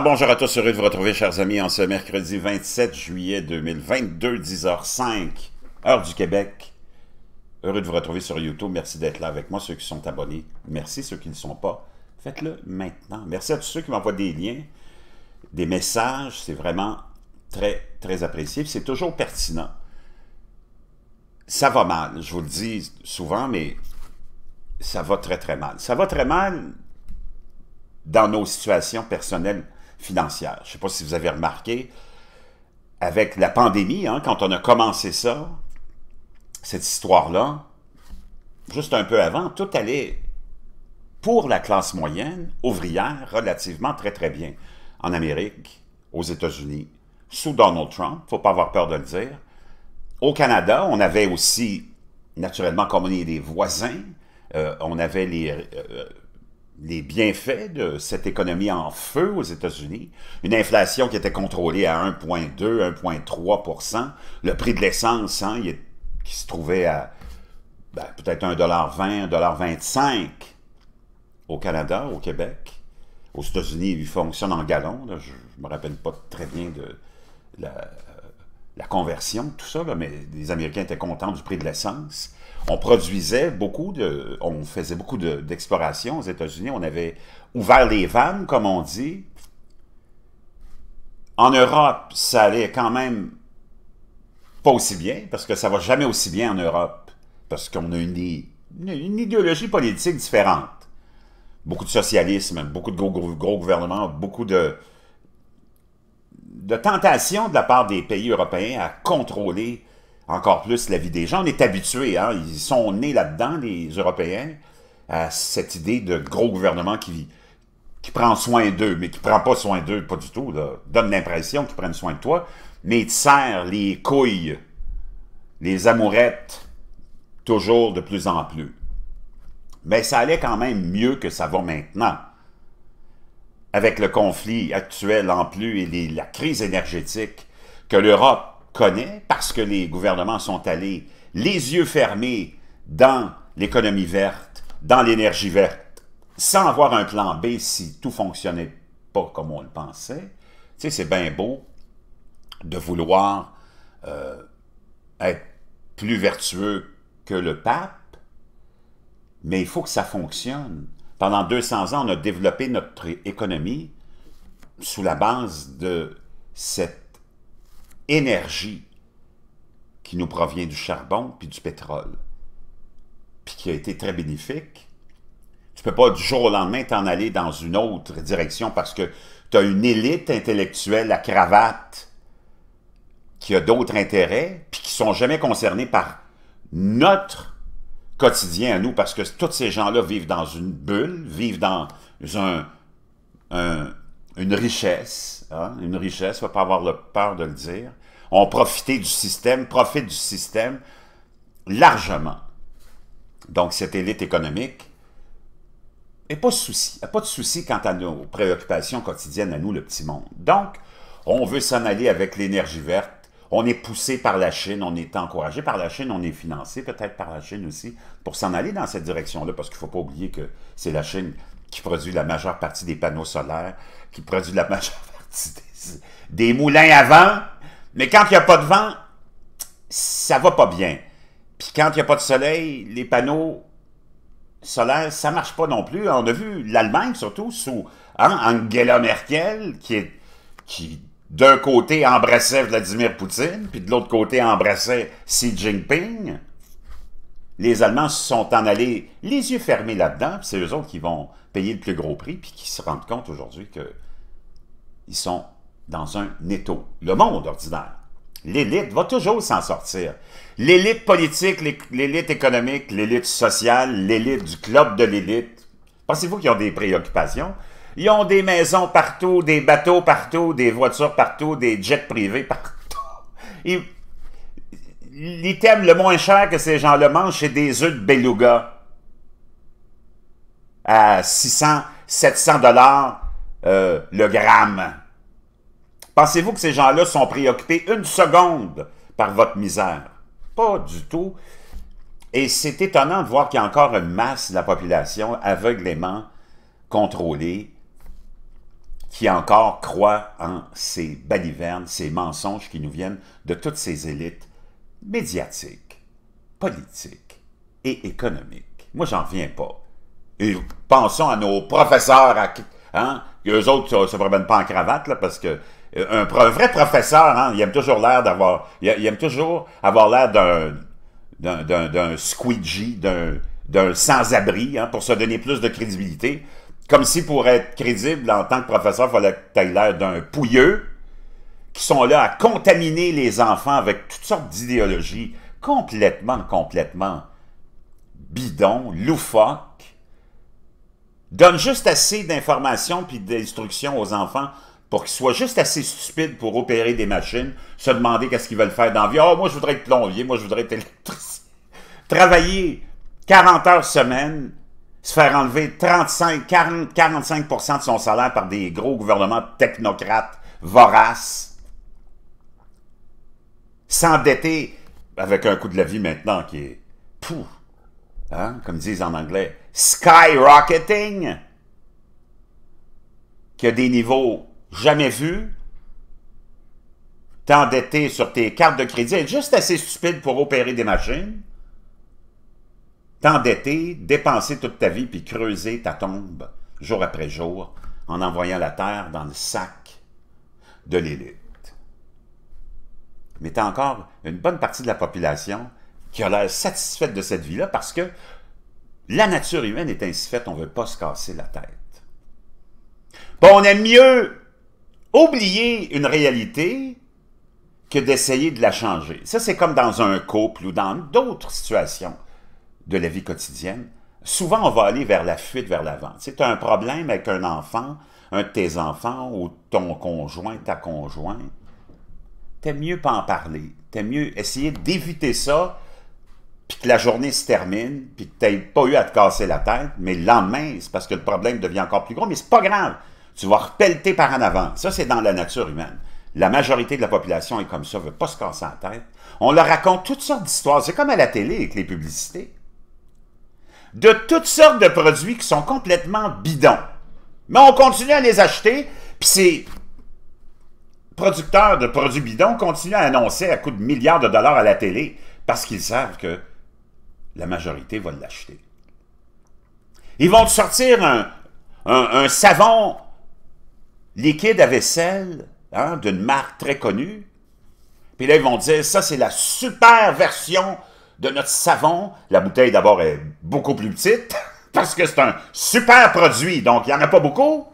Ah, bonjour à tous, heureux de vous retrouver, chers amis, en ce mercredi 27 juillet 2022, 10h05, heure du Québec. Heureux de vous retrouver sur YouTube. Merci d'être là avec moi, ceux qui sont abonnés. Merci, ceux qui ne sont pas. Faites-le maintenant. Merci à tous ceux qui m'envoient des liens, des messages. C'est vraiment très, très apprécié. C'est toujours pertinent. Ça va mal, je vous le dis souvent, mais ça va très, très mal. Ça va très mal dans nos situations personnelles financière. Je ne sais pas si vous avez remarqué, avec la pandémie, hein, quand on a commencé ça, cette histoire-là, juste un peu avant, tout allait pour la classe moyenne, ouvrière, relativement très très bien. En Amérique, aux États-Unis, sous Donald Trump, faut pas avoir peur de le dire. Au Canada, on avait aussi, naturellement, comme on est des voisins, euh, on avait les euh, euh, les bienfaits de cette économie en feu aux États-Unis, une inflation qui était contrôlée à 1,2, 1,3 le prix de l'essence hein, qui se trouvait à ben, peut-être 1,20, 1,25 au Canada, au Québec. Aux États-Unis, il fonctionne en gallons. je ne me rappelle pas très bien de la, euh, conversion, tout ça, mais les Américains étaient contents du prix de l'essence on produisait beaucoup de, on faisait beaucoup d'exploration aux États-Unis. On avait ouvert les vannes, comme on dit. En Europe, ça allait quand même pas aussi bien, parce que ça va jamais aussi bien en Europe, parce qu'on a une, une, idéologie politique différente. Beaucoup de socialisme, beaucoup de gros, gouvernements, beaucoup de, de tentations de la part des pays européens à contrôler encore plus la vie des gens. On est habitué, hein? ils sont nés là-dedans, les Européens, à cette idée de gros gouvernement qui, qui prend soin d'eux, mais qui ne prend pas soin d'eux, pas du tout. Donne l'impression qu'ils prennent soin de toi, mais ils te les couilles, les amourettes, toujours de plus en plus. Mais ça allait quand même mieux que ça va maintenant. Avec le conflit actuel en plus et la crise énergétique que l'Europe connaît parce que les gouvernements sont allés les yeux fermés dans l'économie verte, dans l'énergie verte, sans avoir un plan B si tout fonctionnait pas comme on le pensait. Tu sais, c'est bien beau de vouloir euh, être plus vertueux que le pape, mais il faut que ça fonctionne. Pendant 200 ans, on a développé notre économie sous la base de cette énergie qui nous provient du charbon puis du pétrole, puis qui a été très bénéfique. Tu ne peux pas du jour au lendemain t'en aller dans une autre direction parce que tu as une élite intellectuelle à cravate qui a d'autres intérêts, puis qui ne sont jamais concernés par notre quotidien à nous, parce que tous ces gens-là vivent dans une bulle, vivent dans un, une richesse, hein. une richesse, on ne pas avoir le peur de le dire, ont profité du système, profite du système largement. Donc, cette élite économique n'a pas, de souci, pas de souci quant à nos préoccupations quotidiennes, à nous, le petit monde. Donc, on veut s'en aller avec l'énergie verte, on est poussé par la Chine, on est encouragé par la Chine, on est financé peut-être par la Chine aussi pour s'en aller dans cette direction-là, parce qu'il ne faut pas oublier que c'est la Chine qui produit la majeure partie des panneaux solaires, qui produit la majeure partie des, moulins à vent. Mais quand il n'y a pas de vent, ça va pas bien. Puis quand il n'y a pas de soleil, les panneaux solaires, ça marche pas non plus. On a vu l'Allemagne, surtout, sous hein, Angela Merkel, qui d'un côté embrassait Vladimir Poutine, puis de l'autre côté embrassait Xi Jinping les Allemands se sont en allés les yeux fermés là-dedans, c'est eux autres qui vont payer le plus gros prix, puis qui se rendent compte aujourd'hui qu'ils sont dans un étau. Le monde ordinaire, l'élite, va toujours s'en sortir. L'élite politique, l'élite économique, l'élite sociale, l'élite du club de l'élite, pensez-vous qu'ils ont des préoccupations? Ils ont des maisons partout, des bateaux partout, des voitures partout, des jets privés partout l'item le moins cher que ces gens-là mangent, c'est des œufs de beluga. À 600, 700 dollars euh, le gramme. Pensez-vous que ces gens-là sont préoccupés une seconde par votre misère? Pas du tout. Et c'est étonnant de voir qu'il y a encore une masse de la population aveuglément contrôlée qui encore croit en ces balivernes, ces mensonges qui nous viennent de toutes ces élites médiatique, politique et économique. Moi, j'en viens pas. Et pensons à nos professeurs, hein, eux autres ne se promènent pas en cravate, là, parce que euh, un, vrai professeur, hein, il aime toujours l'air d'avoir, il, aime toujours avoir l'air d'un, d'un, d'un, squeegee, d'un, sans-abri, hein, pour se donner plus de crédibilité. Comme si pour être crédible en tant que professeur, il fallait que tu aies l'air d'un pouilleux, sont là à contaminer les enfants avec toutes sortes d'idéologies complètement, complètement bidons, loufoques, donnent juste assez d'informations puis d'instructions aux enfants pour qu'ils soient juste assez stupides pour opérer des machines, se demander qu'est-ce qu'ils veulent faire dans la vie. « Oh, moi, je voudrais être plombier, moi, je voudrais être électricien. » Travailler 40 heures semaine, se faire enlever 35, 40, 45 de son salaire par des gros gouvernements technocrates voraces, s'endetter avec un coup de la vie maintenant qui est pouf, hein, comme disent en anglais, skyrocketing, qui a des niveaux jamais vus, t'endetter sur tes cartes de crédit, être juste assez stupide pour opérer des machines, t'endetter, dépenser toute ta vie, puis creuser ta tombe jour après jour en envoyant la terre dans le sac de l'élite mais tu as encore une bonne partie de la population qui a l'air satisfaite de cette vie-là parce que la nature humaine est ainsi faite, on ne veut pas se casser la tête. Bon, on aime mieux oublier une réalité que d'essayer de la changer. Ça, c'est comme dans un couple ou dans d'autres situations de la vie quotidienne. Souvent, on va aller vers la fuite, vers l'avant. C'est as un problème avec un enfant, un de tes enfants ou ton conjoint, ta conjointe, t'aimes mieux pas en parler. T'aimes mieux essayer d'éviter ça, puis que la journée se termine, puis que t'aies pas eu à te casser la tête, mais le lendemain, c'est parce que le problème devient encore plus gros, mais c'est pas grave. Tu vas repelleter par en avant. Ça, c'est dans la nature humaine. La majorité de la population est comme ça, veut pas se casser la tête. On leur raconte toutes sortes d'histoires. C'est comme à la télé avec les publicités. De toutes sortes de produits qui sont complètement bidons. Mais on continue à les acheter, puis c'est producteurs de produits bidons continuent à annoncer à coût de milliards de dollars à la télé parce qu'ils savent que la majorité va l'acheter. Ils vont te sortir un, savon liquide à vaisselle hein, d'une marque très connue. Puis là, ils vont dire, ça, c'est la super version de notre savon. La bouteille, d'abord, est beaucoup plus petite parce que c'est un super produit, donc il n'y en a pas beaucoup.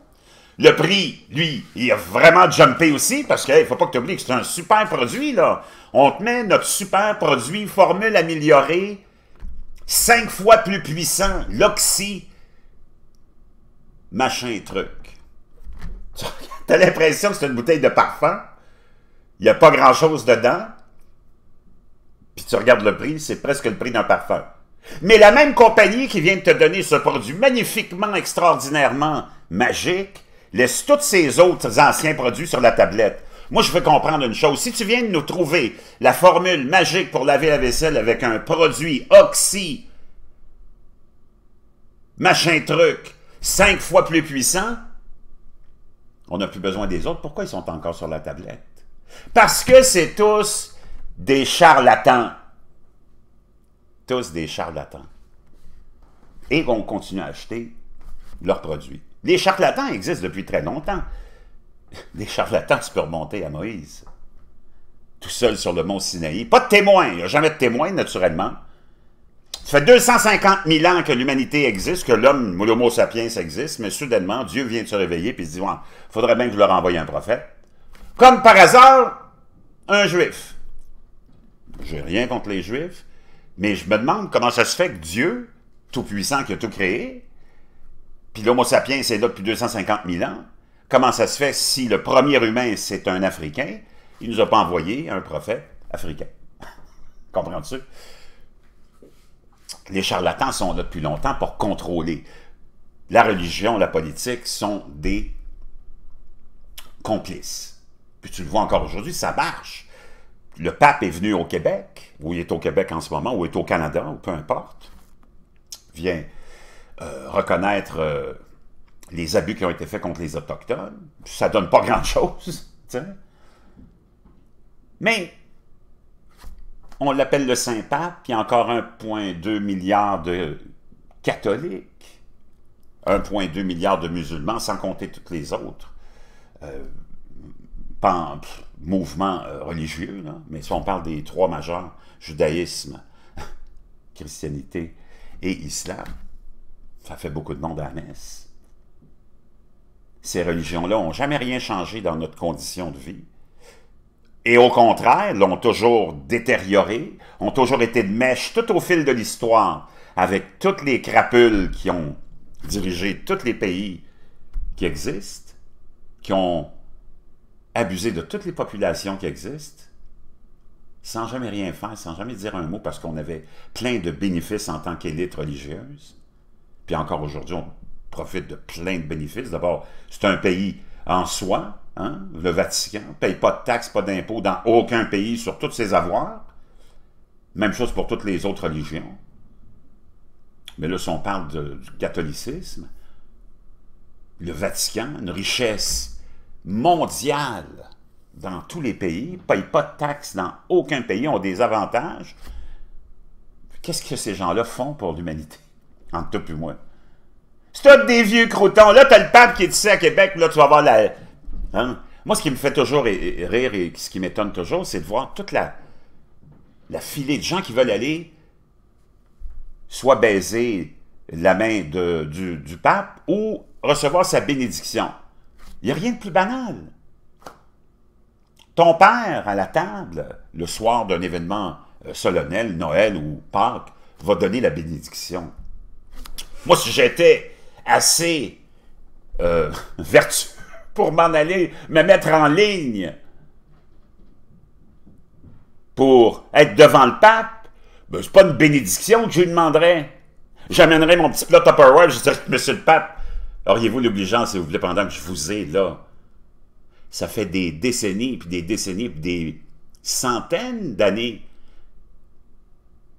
Le prix, lui, il a vraiment jumpé aussi, parce qu'il faut pas que tu oublies que c'est un super produit, là. On te met notre super produit, formule améliorée, cinq fois plus puissant, l'oxy, machin truc. as l'impression que c'est une bouteille de parfum, il n'y a pas grand-chose dedans, puis tu regardes le prix, c'est presque le prix d'un parfum. Mais la même compagnie qui vient de te donner ce produit magnifiquement, extraordinairement magique, Laisse tous ces autres anciens produits sur la tablette. Moi, je veux comprendre une chose. Si tu viens de nous trouver la formule magique pour laver la vaisselle avec un produit oxy, machin truc, cinq fois plus puissant, on n'a plus besoin des autres. Pourquoi ils sont encore sur la tablette? Parce que c'est tous des charlatans. Tous des charlatans. Et qu'on continue à acheter leurs produits. Les charlatans existent depuis très longtemps. Les charlatans, tu peux remonter à Moïse. Tout seul sur le mont Sinaï. Pas de témoin. Il n'y a jamais de témoin, naturellement. Ça fait 250 000 ans que l'humanité existe, que l'homme, l'homo sapiens existe, mais soudainement, Dieu vient de se réveiller et se dit, il faudrait bien que je leur envoie un prophète. Comme par hasard, un juif. J'ai rien contre les juifs, mais je me demande comment ça se fait que Dieu, tout-puissant qui a tout créé, puis l'Homo sapiens c'est là depuis 250 000 ans, comment ça se fait si le premier humain, c'est un Africain, il nous a pas envoyé un prophète africain? Comprends-tu? Les charlatans sont là depuis longtemps pour contrôler. La religion, la politique sont des complices. Puis tu le vois encore aujourd'hui, ça marche. Le pape est venu au Québec, ou il est au Québec en ce moment, ou il est au Canada, ou peu importe. Viens. Euh, reconnaître euh, les abus qui ont été faits contre les Autochtones. Ça donne pas grand-chose. Mais on l'appelle le Saint-Pape, puis encore 1,2 milliard de catholiques, 1,2 milliard de musulmans, sans compter toutes les autres euh, mouvement euh, religieux. Mais si on parle des trois majeurs, judaïsme, christianité et islam, ça fait beaucoup de monde à Ces religions-là n'ont jamais rien changé dans notre condition de vie. Et au contraire, l'ont toujours détérioré, ont toujours été de mèche tout au fil de l'histoire, avec toutes les crapules qui ont dirigé tous les pays qui existent, qui ont abusé de toutes les populations qui existent, sans jamais rien faire, sans jamais dire un mot, parce qu'on avait plein de bénéfices en tant qu'élite religieuse puis encore aujourd'hui, on profite de plein de bénéfices. D'abord, c'est un pays en soi, hein, le Vatican, ne paye pas de taxes, pas d'impôts dans aucun pays sur tous ses avoirs. Même chose pour toutes les autres religions. Mais là, si on parle de, du catholicisme, le Vatican, une richesse mondiale dans tous les pays, ne paye pas de taxes dans aucun pays, ont des avantages. Qu'est-ce que ces gens-là font pour l'humanité? entre toi et moi. C'est des vieux croutons. Là, t'as le pape qui est ici à Québec, là, tu vas voir la... Hein? Moi, ce qui me fait toujours rire et ce qui m'étonne toujours, c'est de voir toute la, la filée de gens qui veulent aller soit baiser la main du, du, pape ou recevoir sa bénédiction. Il n'y a rien de plus banal. Ton père, à la table, le soir d'un événement euh, solennel, Noël ou Pâques, va donner la bénédiction. Moi, si j'étais assez euh, vertueux pour m'en aller, me mettre en ligne pour être devant le pape, ben, c'est pas une bénédiction que je lui demanderais. J'amènerais mon petit plat Tupperware, je dirais, Monsieur le pape, auriez-vous l'obligeance, si vous voulez, pendant que je vous ai là? Ça fait des décennies, puis des décennies, puis des centaines d'années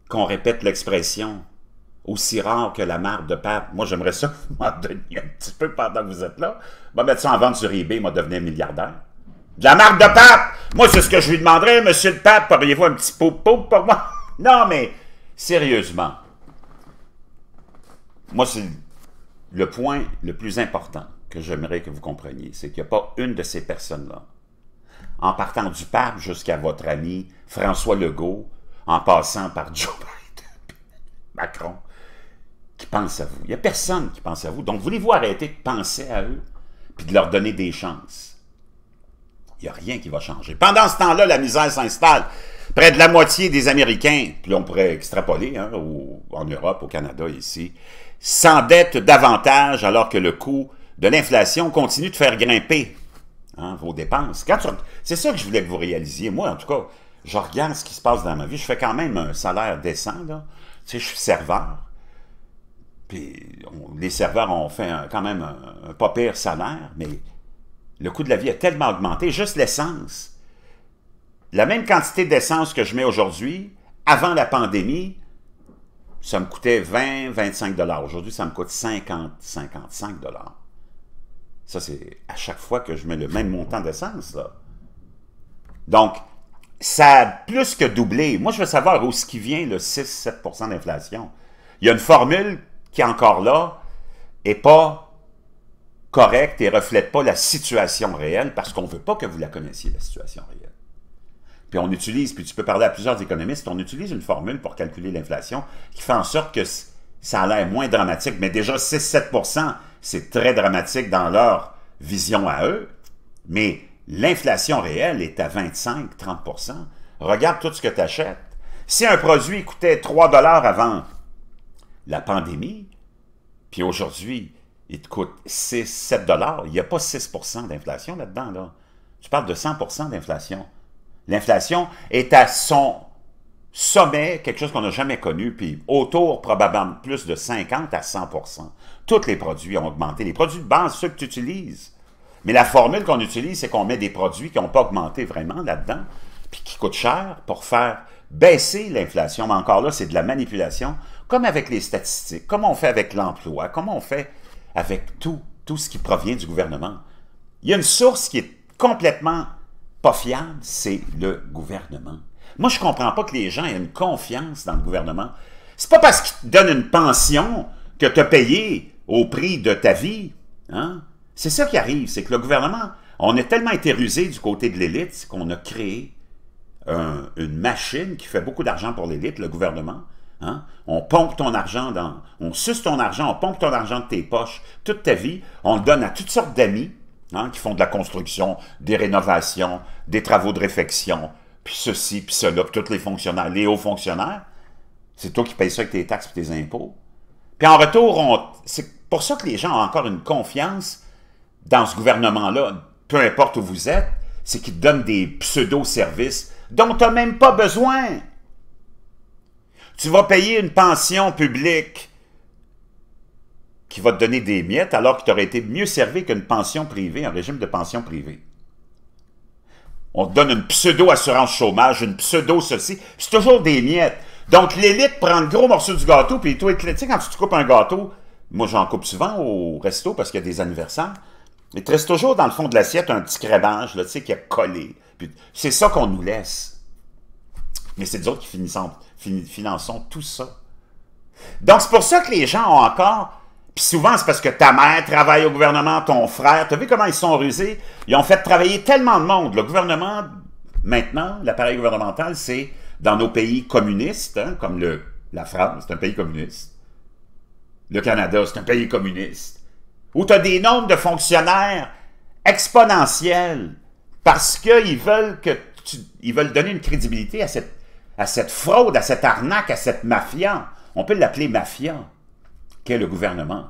qu'on répète l'expression aussi rare que la marque de pape. Moi, j'aimerais ça m'en donner un petit peu pendant que vous êtes là. Va mettre ça en vente sur eBay, moi, devenir milliardaire. De la marque de pape! Moi, c'est ce que je lui demanderais, monsieur le pape, pourriez vous un petit pot pour moi? Non, mais sérieusement, moi, c'est le point le plus important que j'aimerais que vous compreniez, c'est qu'il n'y a pas une de ces personnes-là, en partant du pape jusqu'à votre ami François Legault, en passant par Joe Biden, Macron, qui pensent à vous. Il n'y a personne qui pense à vous. Donc, voulez-vous arrêter de penser à eux puis de leur donner des chances? Il n'y a rien qui va changer. Pendant ce temps-là, la misère s'installe. Près de la moitié des Américains, puis on pourrait extrapoler hein, en Europe, au Canada, ici, s'endettent davantage alors que le coût de l'inflation continue de faire grimper hein, vos dépenses. C'est ça que je voulais que vous réalisiez. Moi, en tout cas, je regarde ce qui se passe dans ma vie. Je fais quand même un salaire décent. Là. Tu sais, je suis serveur. Puis les serveurs ont fait quand même un, pas pire salaire, mais le coût de la vie a tellement augmenté, juste l'essence. La même quantité d'essence que je mets aujourd'hui, avant la pandémie, ça me coûtait 20-25 Aujourd'hui, ça me coûte 50-55 Ça, c'est à chaque fois que je mets le même montant d'essence. Donc, ça a plus que doublé. Moi, je veux savoir où ce qui vient le 6-7 d'inflation. Il y a une formule qui est encore là n'est pas correcte et ne reflète pas la situation réelle parce qu'on ne veut pas que vous la connaissiez, la situation réelle. Puis on utilise, puis tu peux parler à plusieurs économistes, on utilise une formule pour calculer l'inflation qui fait en sorte que ça a l'air moins dramatique, mais déjà 6-7 c'est très dramatique dans leur vision à eux, mais l'inflation réelle est à 25-30 Regarde tout ce que tu achètes. Si un produit coûtait 3 dollars avant la pandémie, puis aujourd'hui, il te coûte 6, 7 dollars. Il n'y a pas 6 d'inflation là-dedans. Là. Tu parles de 100 d'inflation. L'inflation est à son sommet, quelque chose qu'on n'a jamais connu, puis autour probablement plus de 50 à 100 Tous les produits ont augmenté. Les produits de base, ceux que tu utilises. Mais la formule qu'on utilise, c'est qu'on met des produits qui n'ont pas augmenté vraiment là-dedans, puis qui coûtent cher pour faire baisser l'inflation, mais encore là, c'est de la manipulation, comme avec les statistiques, comme on fait avec l'emploi, comme on fait avec tout, tout ce qui provient du gouvernement. Il y a une source qui est complètement pas fiable, c'est le gouvernement. Moi, je comprends pas que les gens aient une confiance dans le gouvernement. C'est pas parce qu'ils te donnent une pension que tu as payé au prix de ta vie. Hein? C'est ça qui arrive, c'est que le gouvernement, on a tellement été rusé du côté de l'élite qu'on a créé une machine qui fait beaucoup d'argent pour l'élite, le gouvernement. Hein? On pompe ton argent dans... On suce ton argent, on pompe ton argent de tes poches toute ta vie. On le donne à toutes sortes d'amis hein, qui font de la construction, des rénovations, des travaux de réfection, puis ceci, puis cela, puis tous les fonctionnaires, les hauts fonctionnaires. C'est toi qui payes ça avec tes taxes et tes impôts. Puis en retour, c'est pour ça que les gens ont encore une confiance dans ce gouvernement-là, peu importe où vous êtes, c'est qu'ils donnent des pseudo-services dont tu n'as même pas besoin. Tu vas payer une pension publique qui va te donner des miettes alors que tu aurais été mieux servi qu'une pension privée, un régime de pension privée. On te donne une pseudo-assurance chômage, une pseudo-ceci. C'est toujours des miettes. Donc, l'élite prend le gros morceau du gâteau, puis toi, tu sais, quand tu te coupes un gâteau, moi, j'en coupe souvent au resto parce qu'il y a des anniversaires. Il te reste toujours dans le fond de l'assiette un petit crébange sais, qui a collé. C'est ça qu'on nous laisse. Mais c'est d'autres qui finissent en finançons tout ça. Donc, c'est pour ça que les gens ont encore... Puis souvent, c'est parce que ta mère travaille au gouvernement, ton frère. Tu as vu comment ils sont rusés? Ils ont fait travailler tellement de monde. Le gouvernement, maintenant, l'appareil gouvernemental, c'est dans nos pays communistes, hein, comme le, la France, c'est un pays communiste. Le Canada, c'est un pays communiste où tu as des nombres de fonctionnaires exponentiels parce qu'ils veulent que ils veulent donner une crédibilité à cette, à cette fraude, à cette arnaque, à cette mafia. On peut l'appeler mafia, qu'est le gouvernement.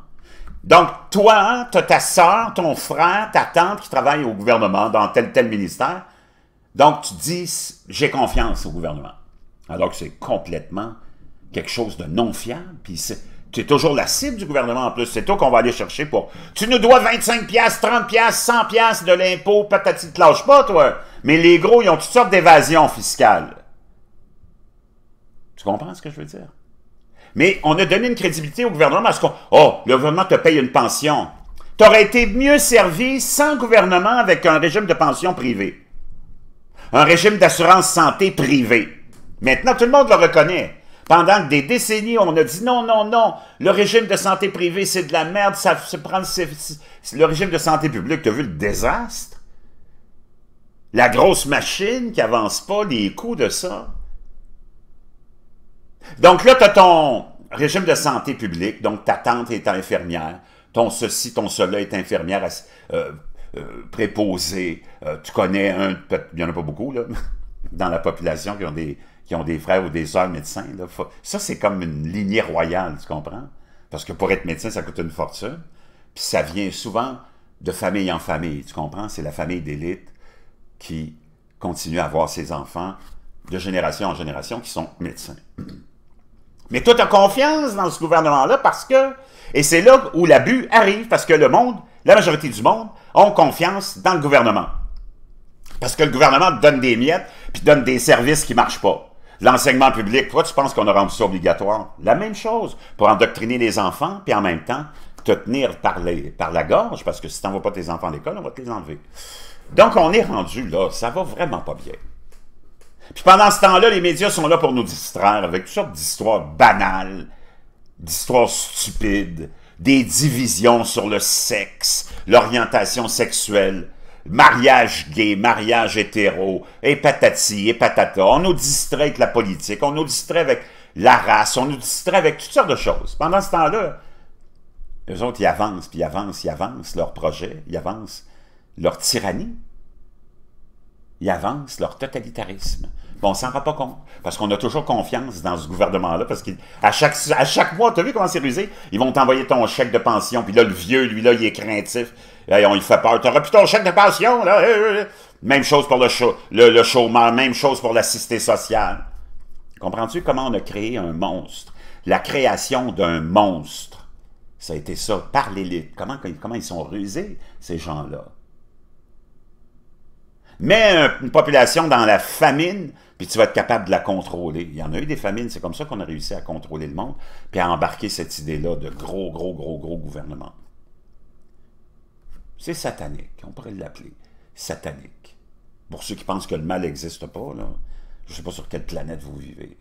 Donc, toi, tu as ta soeur, ton frère, ta tante qui travaille au gouvernement dans tel tel ministère. Donc, tu dis, j'ai confiance au gouvernement. Alors que c'est complètement quelque chose de non fiable. Puis tu es toujours la cible du gouvernement en plus. C'est toi qu'on va aller chercher pour. Tu nous dois 25 pièces, 30 pièces, 100 pièces de l'impôt, patati, te lâche pas, toi. Mais les gros, ils ont toutes sortes d'évasion fiscale. Tu comprends ce que je veux dire? Mais on a donné une crédibilité au gouvernement parce qu'on. Oh, le gouvernement te paye une pension. Tu aurais été mieux servi sans gouvernement avec un régime de pension privé. Un régime d'assurance santé privé. Maintenant, tout le monde le reconnaît. Pendant des décennies, on a dit non, non, non, le régime de santé privée, c'est de la merde, ça se prend... Le régime de santé publique, tu as vu le désastre? La grosse machine qui avance pas, les coûts de ça. Donc là, tu as ton régime de santé publique, donc ta tante est infirmière, ton ceci, ton cela est infirmière euh, euh préposée, euh, tu connais un, il n'y en a pas beaucoup là, dans la population qui ont des qui ont des frères ou des sœurs médecins. Ça, c'est comme une lignée royale, tu comprends? Parce que pour être médecin, ça coûte une fortune. Puis ça vient souvent de famille en famille, tu comprends? C'est la famille d'élite qui continue à avoir ses enfants de génération en génération qui sont médecins. Mais tout tu confiance dans ce gouvernement-là parce que, et c'est là où l'abus arrive, parce que le monde, la majorité du monde, ont confiance dans le gouvernement. Parce que le gouvernement donne des miettes, puis donne des services qui ne marchent pas. L'enseignement public, toi, tu penses qu'on a rendu ça obligatoire? La même chose, pour endoctriner les enfants, puis en même temps, te tenir par, par la gorge, parce que si tu n'envoies pas tes enfants à l'école, on va te les enlever. Donc, on est rendu là, ça va vraiment pas bien. Puis pendant ce temps-là, les médias sont là pour nous distraire avec toutes sortes d'histoires banales, d'histoires stupides, des divisions sur le sexe, l'orientation sexuelle mariage gay, mariage hétéro, et patati, et patata. On nous distrait avec la politique, on nous distrait avec la race, on nous distrait avec toutes sortes de choses. Pendant ce temps-là, eux autres, ils avancent, puis ils avancent, ils avancent leur projet, ils avancent leur tyrannie, ils avancent leur totalitarisme. Bon, on s'en rend pas compte, parce qu'on a toujours confiance dans ce gouvernement-là, parce qu'à chaque, à chaque mois, tu as vu comment c'est rusé? Ils vont t'envoyer ton chèque de pension, puis là, le vieux, lui, là, il est craintif. Hey, on lui fait peur. T'auras plus ton chèque de pension, là. Même chose pour le, chômage. même chose pour l'assisté sociale. Comprends-tu comment on a créé un monstre? La création d'un monstre. Ça a été ça, par l'élite. Comment, comment ils sont rusés, ces gens-là? Mets une population dans la famine, puis tu vas être capable de la contrôler. Il y en a eu des famines, c'est comme ça qu'on a réussi à contrôler le monde, puis à embarquer cette idée-là de gros, gros, gros, gros gouvernement. C'est satanique, on pourrait l'appeler satanique. Pour ceux qui pensent que le mal n'existe pas, je ne sais pas sur quelle planète vous vivez.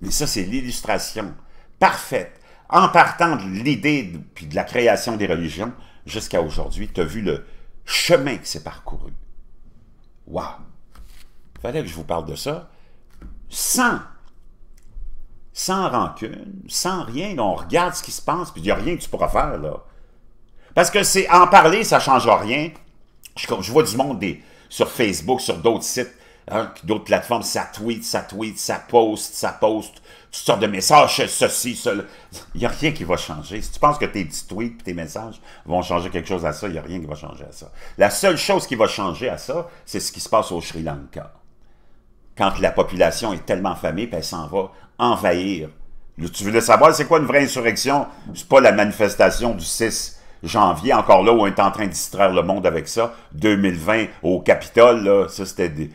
Mais ça, c'est l'illustration parfaite, en partant de l'idée puis de la création des religions jusqu'à aujourd'hui. Tu as vu le chemin qui s'est parcouru. Waouh! Fallait que je vous parle de ça sans sans rancune, sans rien. on regarde ce qui se passe, puis il n'y a rien que tu pourras faire, là. Parce que c'est en parler, ça ne changera rien. Je, vois du monde sur Facebook, sur d'autres sites, hein, d'autres plateformes, ça tweet, ça tweet, ça poste, ça poste, toutes sortes de messages, ceci, cela. Il n'y a rien qui va changer. Si tu penses que tes tweets et tes messages vont changer quelque chose à ça, il n'y a rien qui va changer à ça. La seule chose qui va changer à ça, c'est ce qui se passe au Sri Lanka. Quand la population est tellement famée, elle s'en va envahir. Tu veux le savoir, c'est quoi une vraie insurrection? C'est pas la manifestation du 6 janvier, encore là où on est en train de distraire le monde avec ça, 2020 au Capitole, là, ça c'était de,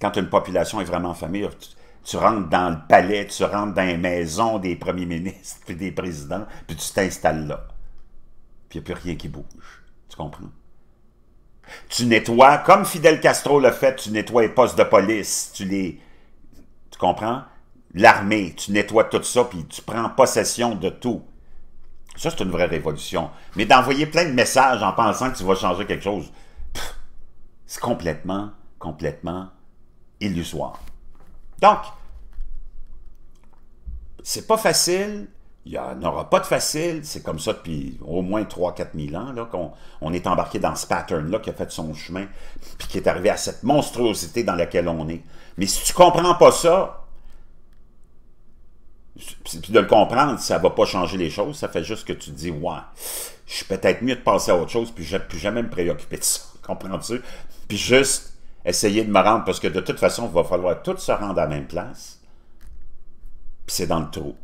Quand une population est vraiment famille, tu, rentres dans le palais, tu rentres dans les maisons des premiers ministres, puis des présidents, puis tu t'installes là. Puis il n'y a plus rien qui bouge. Tu comprends? Tu nettoies, comme Fidel Castro l'a fait, tu nettoies les postes de police, tu les... Tu comprends? L'armée, tu nettoies tout ça, puis tu prends possession de tout. Ça, c'est une vraie révolution. Mais d'envoyer plein de messages en pensant que tu vas changer quelque chose, c'est complètement, complètement illusoire. Donc, c'est pas facile, il n'y en aura pas de facile, c'est comme ça depuis au moins 3-4 000 ans qu'on on est embarqué dans ce pattern-là qui a fait son chemin, puis qui est arrivé à cette monstruosité dans laquelle on est. Mais si tu comprends pas ça, puis de le comprendre, ça va pas changer les choses, ça fait juste que tu te dis, ouais, je suis peut-être mieux de passer à autre chose, puis je ne plus jamais me préoccuper de ça, comprends-tu? Puis juste essayer de me rendre, parce que de toute façon, il va falloir tout se rendre à la même place, puis c'est dans le trou,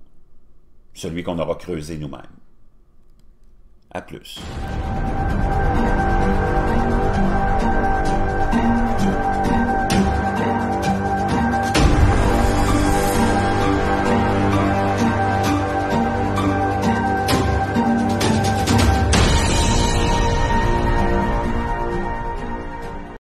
celui qu'on aura creusé nous-mêmes. À plus.